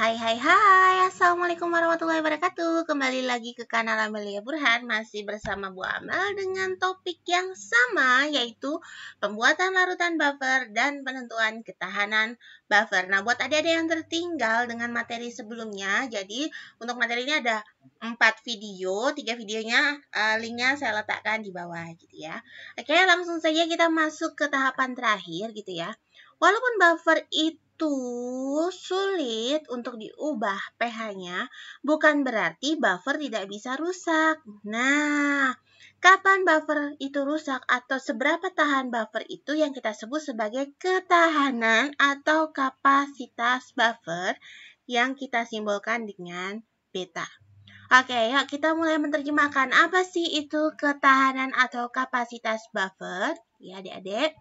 Hai hai hai, Assalamualaikum warahmatullahi wabarakatuh Kembali lagi ke kanal Amelia Burhan Masih bersama Bu Amel dengan topik yang sama Yaitu pembuatan larutan buffer dan penentuan ketahanan buffer Nah buat adik-adik yang tertinggal dengan materi sebelumnya Jadi untuk materi ini ada 4 video 3 videonya eh, linknya saya letakkan di bawah gitu ya Oke langsung saja kita masuk ke tahapan terakhir gitu ya Walaupun buffer itu itu sulit untuk diubah pH-nya, bukan berarti buffer tidak bisa rusak. Nah, kapan buffer itu rusak atau seberapa tahan buffer itu yang kita sebut sebagai ketahanan atau kapasitas buffer yang kita simbolkan dengan beta. Oke, yuk kita mulai menerjemahkan apa sih itu ketahanan atau kapasitas buffer, ya adik-adik.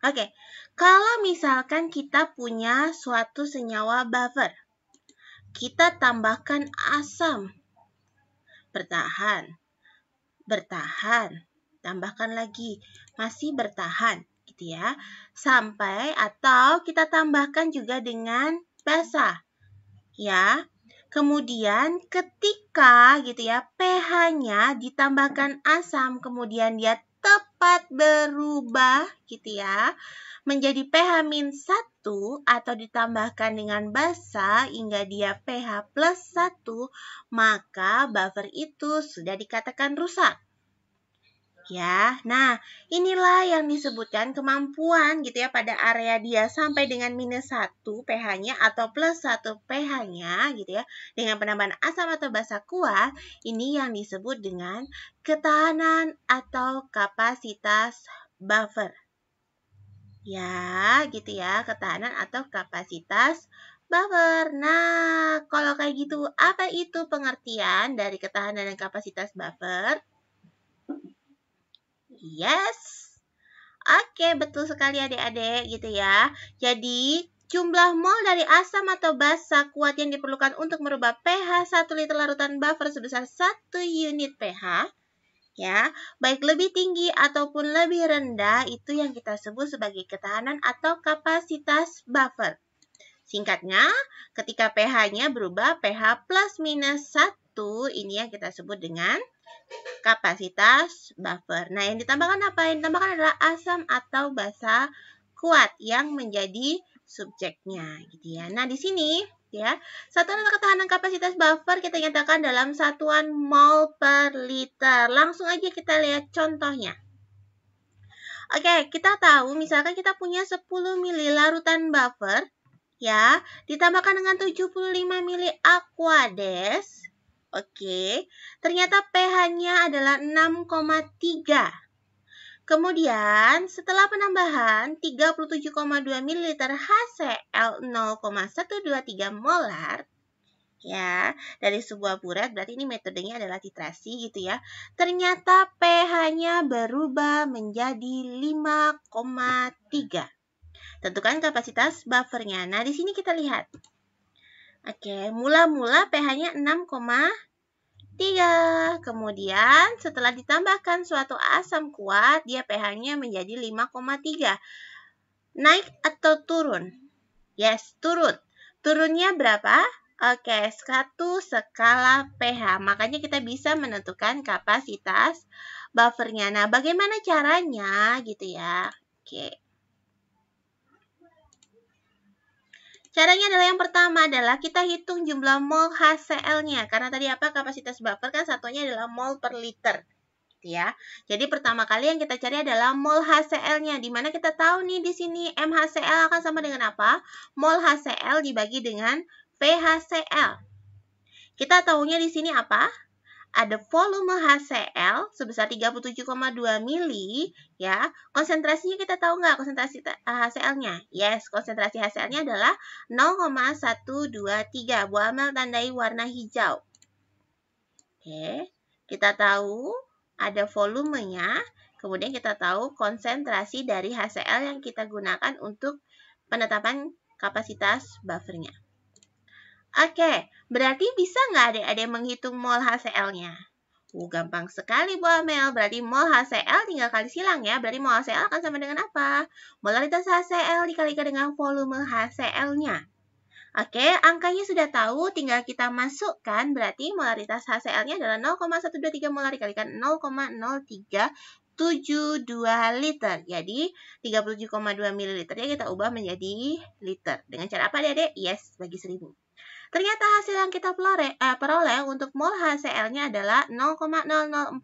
Oke, kalau misalkan kita punya suatu senyawa buffer, kita tambahkan asam. Bertahan. Bertahan. Tambahkan lagi. Masih bertahan gitu ya. Sampai atau kita tambahkan juga dengan basa. Ya. Kemudian ketika gitu ya pH-nya ditambahkan asam kemudian dia tepat berubah gitu ya menjadi pH min 1 atau ditambahkan dengan basa hingga dia pH plus 1 maka buffer itu sudah dikatakan rusak ya. Nah, inilah yang disebutkan kemampuan gitu ya pada area dia sampai dengan minus satu pH-nya atau plus satu pH-nya gitu ya. Dengan penambahan asam atau basa kuah, ini yang disebut dengan ketahanan atau kapasitas buffer. Ya, gitu ya, ketahanan atau kapasitas buffer. Nah, kalau kayak gitu, apa itu pengertian dari ketahanan dan kapasitas buffer? Yes. Oke, betul sekali adik-adik gitu ya. Jadi, jumlah mol dari asam atau basa kuat yang diperlukan untuk merubah pH 1 liter larutan buffer sebesar 1 unit pH ya, baik lebih tinggi ataupun lebih rendah itu yang kita sebut sebagai ketahanan atau kapasitas buffer. Singkatnya, ketika pH-nya berubah pH plus minus 1 satu ini ya kita sebut dengan kapasitas buffer. Nah, yang ditambahkan apa? Yang ditambahkan adalah asam atau basa kuat yang menjadi subjeknya gitu ya. Nah, di sini ya, satuan ketahanan kapasitas buffer kita nyatakan dalam satuan mol per liter. Langsung aja kita lihat contohnya. Oke, kita tahu misalkan kita punya 10 mL larutan buffer ya, ditambahkan dengan 75 mL aquades Oke, ternyata pH-nya adalah 6,3. Kemudian, setelah penambahan 37,2 ml HCl 0,123 molar, ya, dari sebuah burat, berarti ini metodenya adalah titrasi gitu ya. Ternyata pH-nya berubah menjadi 5,3. Tentukan kapasitas buffernya. Nah, di sini kita lihat. Oke, mula-mula pH-nya 6,3. Kemudian setelah ditambahkan suatu asam kuat, dia pH-nya menjadi 5,3. Naik atau turun? Yes, turun. Turunnya berapa? Oke, satu skala pH. Makanya kita bisa menentukan kapasitas buffernya. Nah, bagaimana caranya gitu ya? Oke. Caranya adalah yang pertama adalah kita hitung jumlah mol HCl-nya. Karena tadi apa kapasitas buffer kan satunya adalah mol per liter. Gitu ya. Jadi pertama kali yang kita cari adalah mol HCl-nya. Dimana kita tahu nih di sini MHCl akan sama dengan apa? Mol HCl dibagi dengan VHCl. Kita tahunya di sini apa? ada volume HCl sebesar 37,2 mili, ya. Konsentrasinya kita tahu nggak konsentrasi HCl-nya? Eh, yes, konsentrasi HCl-nya adalah 0,123. Bu Amel tandai warna hijau. Oke, kita tahu ada volumenya, kemudian kita tahu konsentrasi dari HCl yang kita gunakan untuk penetapan kapasitas buffernya. Oke, berarti bisa nggak adik-adik menghitung mol HCl-nya? Uh, gampang sekali Bu Amel. Berarti mol HCl tinggal kali silang ya. Berarti mol HCl akan sama dengan apa? Molaritas HCl dikalikan dengan volume HCl-nya. Oke, angkanya sudah tahu, tinggal kita masukkan. Berarti molaritas HCl-nya adalah 0,123 molar dikalikan 0,0372 liter. Jadi, 37,2 ml ya kita ubah menjadi liter. Dengan cara apa, Dedek? Yes, bagi 1000. Ternyata hasil yang kita eh, peroleh, untuk mol HCl-nya adalah 0,00458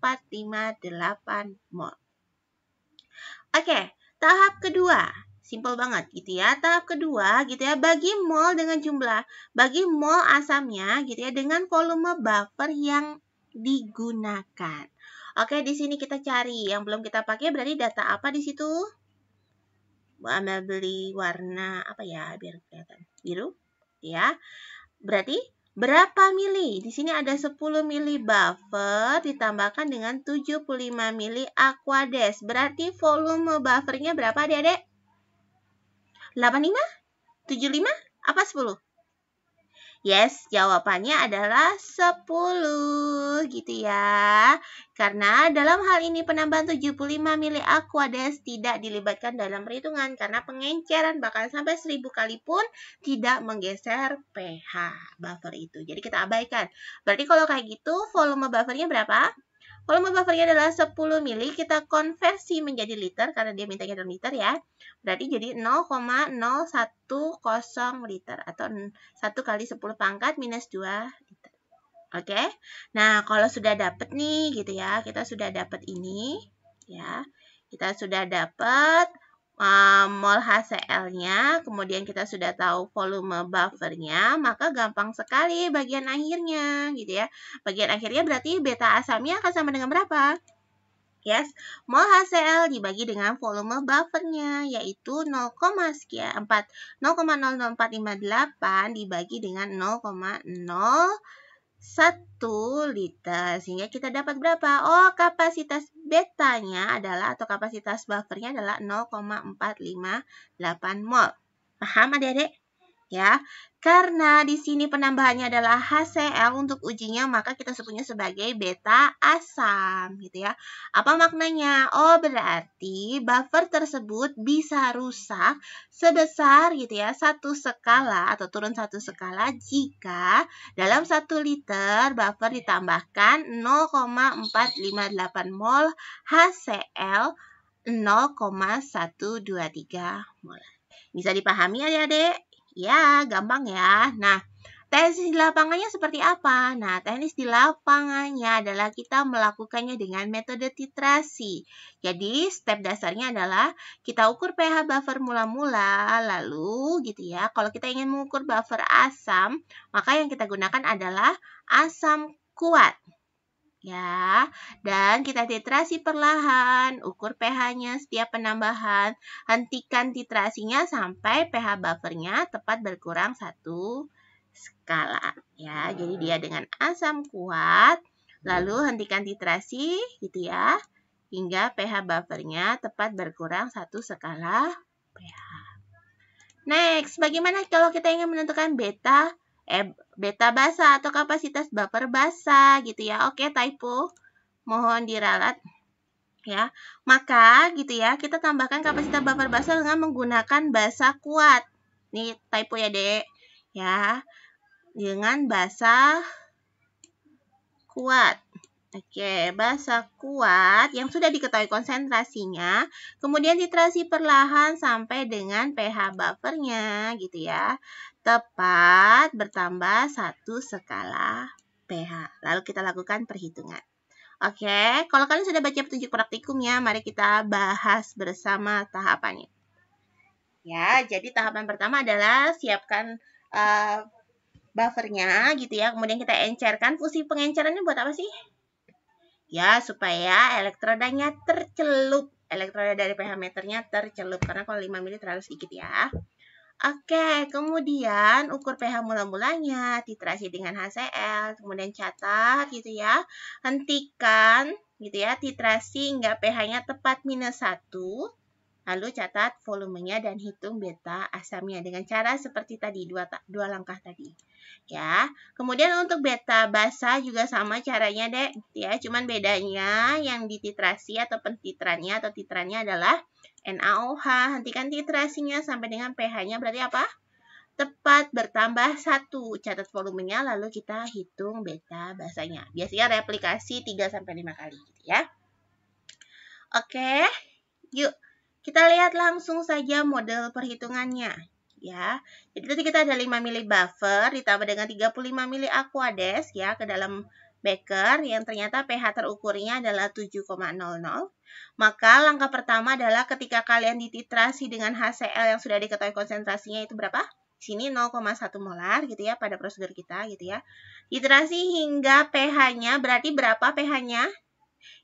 mol. Oke, tahap kedua. Simple banget gitu ya. Tahap kedua gitu ya, bagi mol dengan jumlah, bagi mol asamnya gitu ya dengan volume buffer yang digunakan. Oke, di sini kita cari yang belum kita pakai berarti data apa di situ? ambil beli warna apa ya biar kelihatan biru ya. Berarti berapa mili? Di sini ada 10 mili buffer ditambahkan dengan 75 mili aquades. Berarti volume buffernya berapa, adik-adik? 85? 75? Apa 10? Yes, jawabannya adalah 10 gitu ya. Karena dalam hal ini penambahan 75 mili Aquades tidak dilibatkan dalam perhitungan karena pengenceran bahkan sampai 1000 kali pun tidak menggeser pH buffer itu. Jadi kita abaikan. Berarti kalau kayak gitu volume buffernya berapa? Volume buffernya adalah 10 mili, kita konversi menjadi liter karena dia minta dalam liter ya. Berarti jadi 0,010 liter atau 1 kali 10 pangkat minus 2 liter. Oke. Okay? Nah, kalau sudah dapat nih gitu ya, kita sudah dapat ini ya. Kita sudah dapat mol HCl-nya, kemudian kita sudah tahu volume buffernya, maka gampang sekali bagian akhirnya gitu ya. Bagian akhirnya berarti beta asamnya akan sama dengan berapa? Yes, mol HCl dibagi dengan volume buffernya yaitu 0, sekian 4 0,00458 dibagi dengan 0,0 1 liter. Sehingga kita dapat berapa? Oh, kapasitas betanya adalah atau kapasitas buffernya adalah 0,458 mol. Paham adik-adik? ya. Karena di sini penambahannya adalah HCl untuk ujinya, maka kita sebutnya sebagai beta asam, gitu ya. Apa maknanya? Oh, berarti buffer tersebut bisa rusak sebesar, gitu ya, satu skala atau turun satu skala jika dalam satu liter buffer ditambahkan 0,458 mol HCl 0,123 mol. Bisa dipahami adik-adik? Ya, gampang ya. Nah, teknis di lapangannya seperti apa? Nah, teknis di lapangannya adalah kita melakukannya dengan metode titrasi. Jadi, step dasarnya adalah kita ukur pH buffer mula-mula, lalu gitu ya. Kalau kita ingin mengukur buffer asam, maka yang kita gunakan adalah asam kuat ya. Dan kita titrasi perlahan, ukur pH-nya setiap penambahan, hentikan titrasinya sampai pH buffernya tepat berkurang satu skala ya. Jadi dia hmm. dengan asam kuat, lalu hmm. hentikan titrasi gitu ya, hingga pH buffernya tepat berkurang satu skala pH. Next, bagaimana kalau kita ingin menentukan beta eh, beta basa atau kapasitas baper basa gitu ya. Oke, typo. Mohon diralat ya. Maka gitu ya, kita tambahkan kapasitas buffer basa dengan menggunakan basa kuat. Nih typo ya, Dek. Ya. Dengan basa kuat. Oke, basa kuat yang sudah diketahui konsentrasinya, kemudian titrasi perlahan sampai dengan pH buffernya gitu ya tepat bertambah satu skala pH. Lalu kita lakukan perhitungan. Oke, kalau kalian sudah baca petunjuk praktikumnya, mari kita bahas bersama tahapannya. Ya, jadi tahapan pertama adalah siapkan uh, buffernya gitu ya. Kemudian kita encerkan. Fungsi pengencerannya buat apa sih? Ya, supaya elektrodanya tercelup. Elektroda dari pH meternya tercelup. Karena kalau 5 mL terlalu sedikit ya. Oke, kemudian ukur pH mula-mulanya, titrasi dengan HCl, kemudian catat gitu ya. Hentikan gitu ya, titrasi hingga pH-nya tepat minus 1. Lalu catat volumenya dan hitung beta asamnya dengan cara seperti tadi, dua, dua langkah tadi ya. Kemudian untuk beta basa juga sama caranya, deh, ya. Cuman bedanya yang dititrasi atau pentitrannya atau titrannya adalah NaOH. Hentikan titrasinya sampai dengan pH-nya berarti apa? tepat bertambah satu Catat volumenya lalu kita hitung beta basanya. Biasanya replikasi 3 sampai 5 kali gitu ya. Oke, yuk kita lihat langsung saja model perhitungannya ya. Jadi tadi kita ada 5 mili buffer ditambah dengan 35 mili aquades ya ke dalam beker yang ternyata pH terukurnya adalah 7,00. Maka langkah pertama adalah ketika kalian dititrasi dengan HCl yang sudah diketahui konsentrasinya itu berapa? sini 0,1 molar gitu ya pada prosedur kita gitu ya. Titrasi hingga pH-nya berarti berapa pH-nya?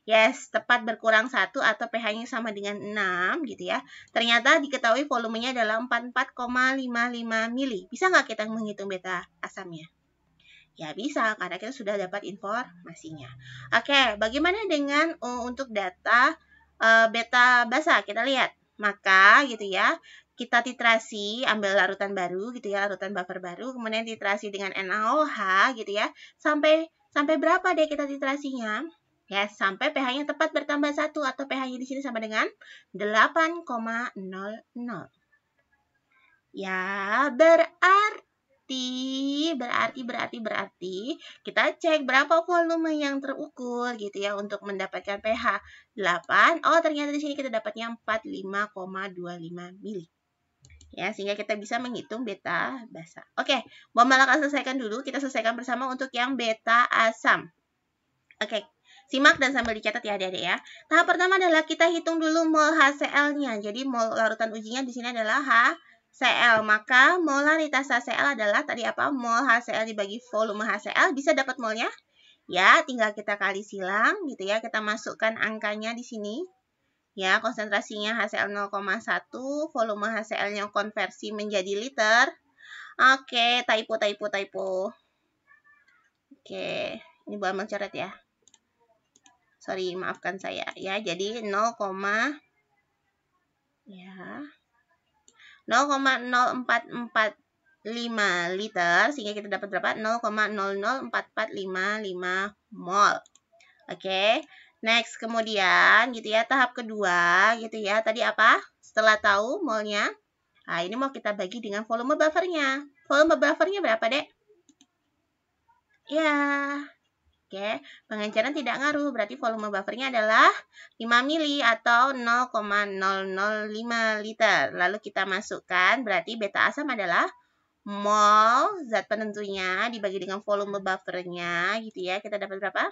Yes, tepat berkurang satu atau pH-nya sama dengan 6 gitu ya. Ternyata diketahui volumenya adalah 44,55 mili. Bisa nggak kita menghitung beta asamnya? Ya bisa, karena kita sudah dapat informasinya. Oke, bagaimana dengan uh, untuk data uh, beta basa? Kita lihat. Maka gitu ya, kita titrasi, ambil larutan baru gitu ya, larutan buffer baru, kemudian titrasi dengan NaOH gitu ya. Sampai sampai berapa deh kita titrasinya? ya sampai pH-nya tepat bertambah satu atau pH-nya di sini sama dengan 8,00. Ya, berarti berarti berarti berarti kita cek berapa volume yang terukur gitu ya untuk mendapatkan pH 8. Oh, ternyata di sini kita dapatnya 45,25 mili. Ya, sehingga kita bisa menghitung beta basa. Oke, mau malah selesaikan dulu. Kita selesaikan bersama untuk yang beta asam. Oke, Simak dan sambil dicatat ya adik-adik ya. Tahap pertama adalah kita hitung dulu mol HCl-nya. Jadi mol larutan ujinya di sini adalah HCl. Maka molaritas HCl adalah tadi apa? Mol HCl dibagi volume HCl. Bisa dapat molnya? Ya, tinggal kita kali silang gitu ya. Kita masukkan angkanya di sini. Ya, konsentrasinya HCl 0,1, volume HCl-nya konversi menjadi liter. Oke, typo, typo, typo. Oke, ini buat mencoret ya sorry maafkan saya ya jadi 0, ya 0,0445 liter sehingga kita dapat berapa 0,004455 mol oke next kemudian gitu ya tahap kedua gitu ya tadi apa setelah tahu molnya nah ini mau kita bagi dengan volume buffernya volume buffernya berapa dek ya Oke, pengenceran tidak ngaruh, berarti volume buffernya adalah 5 mili atau 0,005 liter. Lalu kita masukkan, berarti beta asam adalah mol zat penentunya dibagi dengan volume buffernya gitu ya. Kita dapat berapa?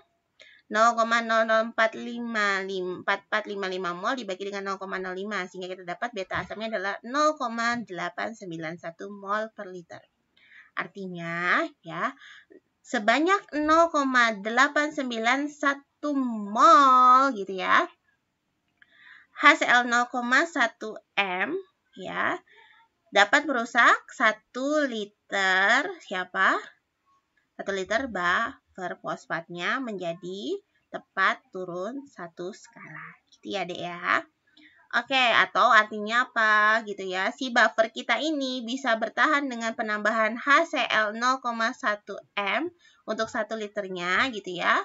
0,00455 mol dibagi dengan 0,05 sehingga kita dapat beta asamnya adalah 0,891 mol per liter. Artinya ya sebanyak 0,891 mol gitu ya. HCl 0,1 M ya dapat merusak 1 liter siapa? 1 liter buffer fosfatnya menjadi tepat turun satu skala. Gitu ya, Dek ya. Oke, okay, atau artinya apa gitu ya. Si buffer kita ini bisa bertahan dengan penambahan HCl 0,1M untuk satu liternya gitu ya.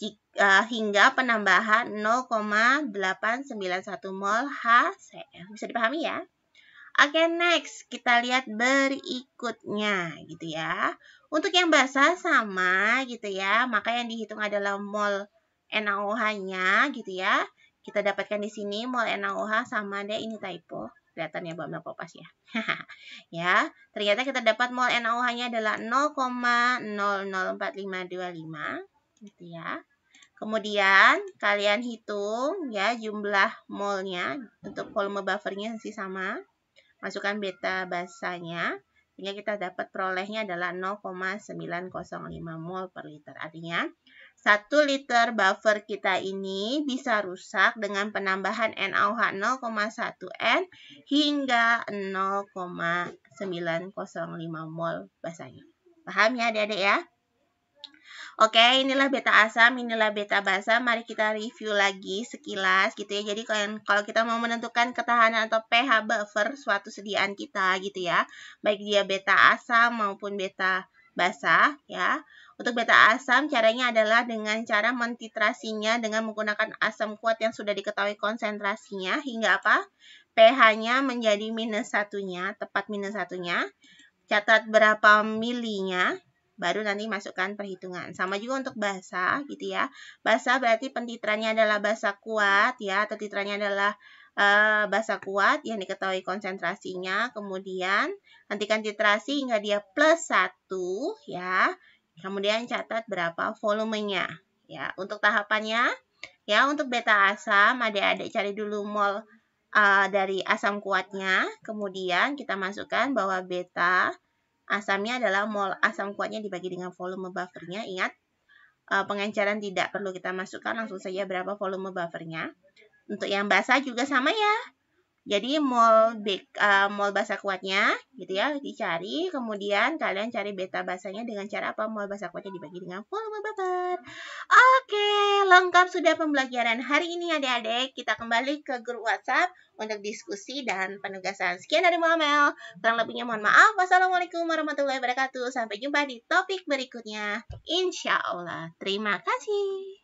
Jika, eh, hingga penambahan 0,891 mol HCl. Bisa dipahami ya? Oke, okay, next kita lihat berikutnya gitu ya. Untuk yang basah sama gitu ya, maka yang dihitung adalah mol NaOH-nya gitu ya kita dapatkan di sini mol NaOH sama deh ini typo. kelihatannya ya Bapak Kopas ya. ya, ternyata kita dapat mol NaOH-nya adalah 0,004525 gitu ya. Kemudian kalian hitung ya jumlah molnya untuk volume buffernya masih sama. Masukkan beta basanya sehingga kita dapat perolehnya adalah 0,905 mol per liter. Artinya 1 liter buffer kita ini bisa rusak dengan penambahan NaOH 0,1N hingga 0,905 mol basanya. Paham ya adik-adik ya? Oke, inilah beta asam, inilah beta basa. Mari kita review lagi sekilas gitu ya. Jadi kalau kita mau menentukan ketahanan atau pH buffer suatu sediaan kita gitu ya. Baik dia beta asam maupun beta basa ya. Untuk beta asam, caranya adalah dengan cara mentitrasinya dengan menggunakan asam kuat yang sudah diketahui konsentrasinya hingga apa? pH-nya menjadi minus satunya, tepat minus satunya. Catat berapa milinya, baru nanti masukkan perhitungan. Sama juga untuk basa gitu ya. Basa berarti pentitranya adalah basa kuat ya, atau titranya adalah uh, eh, basa kuat yang diketahui konsentrasinya. Kemudian hentikan titrasi hingga dia plus satu, ya. Kemudian catat berapa volumenya. Ya, untuk tahapannya ya untuk beta asam adik-adik cari dulu mol uh, dari asam kuatnya. Kemudian kita masukkan bahwa beta asamnya adalah mol asam kuatnya dibagi dengan volume buffernya. Ingat uh, pengencaran tidak perlu kita masukkan langsung saja berapa volume buffernya. Untuk yang basah juga sama ya. Jadi mol big, uh, eh, mol basa kuatnya gitu ya dicari, kemudian kalian cari beta basanya dengan cara apa? Mol basa kuatnya dibagi dengan volume babar. Oke, lengkap sudah pembelajaran hari ini adik-adik. Kita kembali ke grup WhatsApp untuk diskusi dan penugasan. Sekian dari Mamel. Kurang lebihnya mohon maaf. Wassalamualaikum warahmatullahi wabarakatuh. Sampai jumpa di topik berikutnya. Insya Allah. Terima kasih.